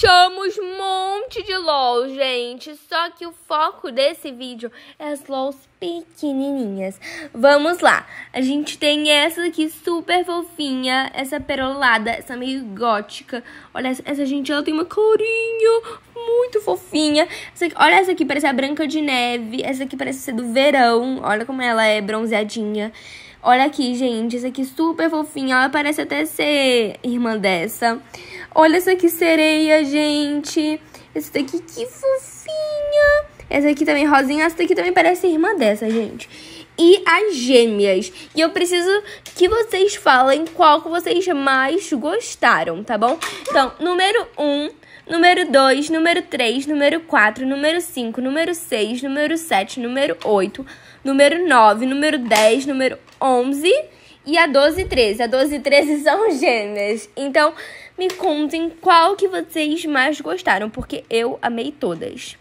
Achamos um monte de LOL, gente. Só que o foco desse vídeo é as LOLs pequenininhas. Vamos lá. A gente tem essa aqui super fofinha, essa perolada, essa meio gótica. Olha, essa, essa gente, ela tem uma corinha muito fofinha. Essa aqui, olha essa aqui, parece a Branca de Neve. Essa aqui parece ser do verão. Olha como ela é bronzeadinha. Olha aqui, gente, essa aqui super fofinha. Ela parece até ser irmã dessa. Olha essa aqui, sereia, gente. Essa daqui, que fofinha. Essa aqui também, rosinha. Essa daqui também parece irmã dessa, gente. E as gêmeas. E eu preciso que vocês falem qual que vocês mais gostaram, tá bom? Então, número 1... Um, número 2, número 3, número 4, número 5, número 6, número 7, número 8, número 9, número 10, número 11 e a 12 e 13. A 12 e 13 são gêmeas. Então, me contem qual que vocês mais gostaram, porque eu amei todas.